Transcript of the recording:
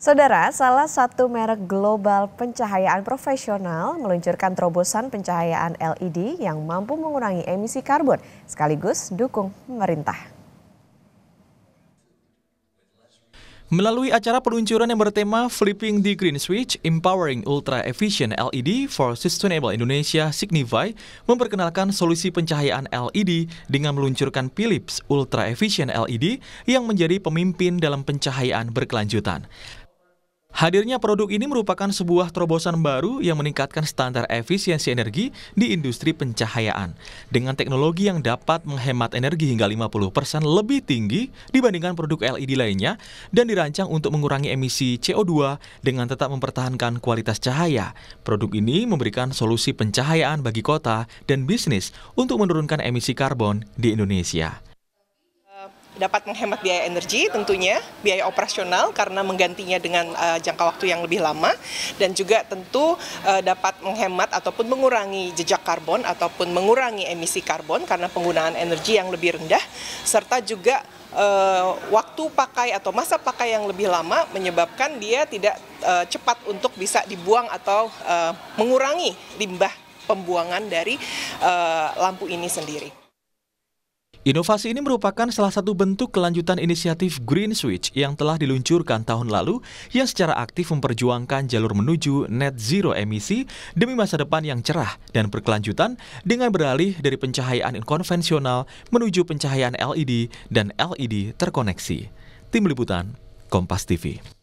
Saudara, salah satu merek global pencahayaan profesional meluncurkan terobosan pencahayaan LED yang mampu mengurangi emisi karbon sekaligus dukung pemerintah. Melalui acara peluncuran yang bertema Flipping the Green Switch, Empowering Ultra Efficient LED for Sustainable Indonesia Signify memperkenalkan solusi pencahayaan LED dengan meluncurkan Philips Ultra Efficient LED yang menjadi pemimpin dalam pencahayaan berkelanjutan. Hadirnya produk ini merupakan sebuah terobosan baru yang meningkatkan standar efisiensi energi di industri pencahayaan dengan teknologi yang dapat menghemat energi hingga 50% lebih tinggi dibandingkan produk LED lainnya dan dirancang untuk mengurangi emisi CO2 dengan tetap mempertahankan kualitas cahaya. Produk ini memberikan solusi pencahayaan bagi kota dan bisnis untuk menurunkan emisi karbon di Indonesia dapat menghemat biaya energi tentunya, biaya operasional karena menggantinya dengan uh, jangka waktu yang lebih lama dan juga tentu uh, dapat menghemat ataupun mengurangi jejak karbon ataupun mengurangi emisi karbon karena penggunaan energi yang lebih rendah serta juga uh, waktu pakai atau masa pakai yang lebih lama menyebabkan dia tidak uh, cepat untuk bisa dibuang atau uh, mengurangi limbah pembuangan dari uh, lampu ini sendiri. Inovasi ini merupakan salah satu bentuk kelanjutan inisiatif Green Switch yang telah diluncurkan tahun lalu yang secara aktif memperjuangkan jalur menuju net zero emisi demi masa depan yang cerah dan berkelanjutan dengan beralih dari pencahayaan konvensional menuju pencahayaan LED dan LED terkoneksi. Tim Liputan, Kompas TV.